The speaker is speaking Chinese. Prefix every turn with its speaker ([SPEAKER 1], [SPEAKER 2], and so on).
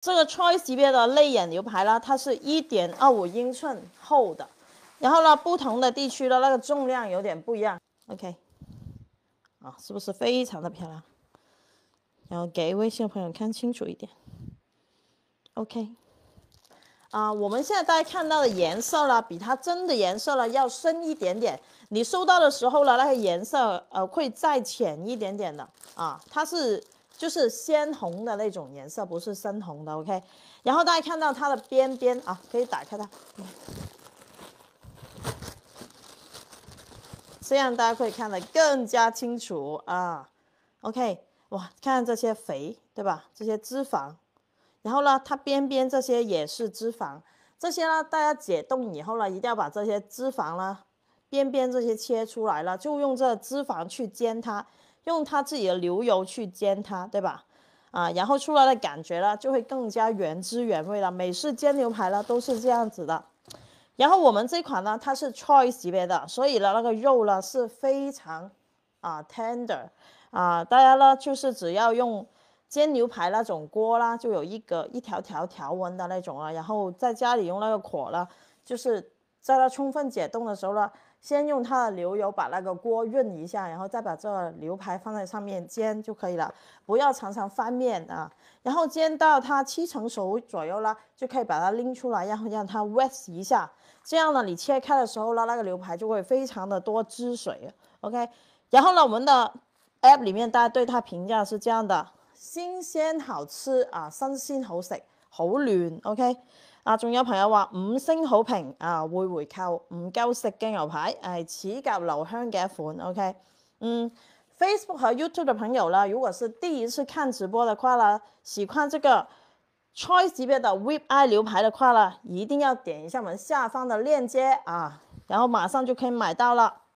[SPEAKER 1] 这个 choice 级别的内眼牛排呢，它是一点二五英寸厚的，然后呢，不同的地区的那个重量有点不一样。OK，啊，是不是非常的漂亮？然后给微信朋友看清楚一点。OK，啊，我们现在大家看到的颜色呢，比它真的颜色呢要深一点点。你收到的时候呢，那个颜色呃会再浅一点点的啊，它是。就是鲜红的那种颜色，不是深红的。OK，然后大家看到它的边边啊，可以打开它，这样大家可以看得更加清楚啊。OK，哇，看这些肥，对吧？这些脂肪，然后呢，它边边这些也是脂肪，这些呢，大家解冻以后呢，一定要把这些脂肪呢，边边这些切出来了，就用这脂肪去煎它。用它自己的牛油去煎它，对吧？啊，然后出来的感觉呢，就会更加原汁原味了。美式煎牛排呢，都是这样子的。然后我们这款呢，它是 Choice 级别的，所以呢那个肉呢是非常啊 Tender 啊，大家呢就是只要用煎牛排那种锅啦，就有一个一条条条纹的那种啊，然后在家里用那个火呢就是。在它充分解冻的时候呢，先用它的牛油把那个锅润一下，然后再把这牛排放在上面煎就可以了，不要常常翻面啊。然后煎到它七成熟左右呢，就可以把它拎出来，然后让它 w e s t 一下。这样呢，你切开的时候呢，那个牛排就会非常的多汁水。OK，然后呢，我们的 App 里面大家对它评价是这样的：新鲜好吃啊，新鲜好食。好乱，OK，啊，仲有朋友话五星好评，啊会回购，唔够食嘅牛排，系齿甲留香嘅一款，OK，嗯，Facebook 和 YouTube 嘅朋友啦，如果是第一次看直播嘅话啦，喜欢这个 Choice 级别的 VIP 牛排嘅话啦，一定要点一下我们下方的链接啊，然后马上就可以买到了。